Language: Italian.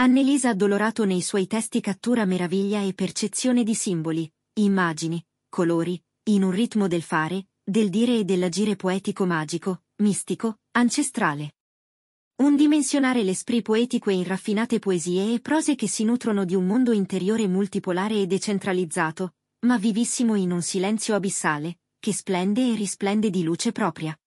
Annelisa Addolorato nei suoi testi cattura meraviglia e percezione di simboli, immagini, colori, in un ritmo del fare, del dire e dell'agire poetico-magico, mistico, ancestrale. Un dimensionare l'esprit poetico in raffinate poesie e prose che si nutrono di un mondo interiore multipolare e decentralizzato, ma vivissimo in un silenzio abissale, che splende e risplende di luce propria.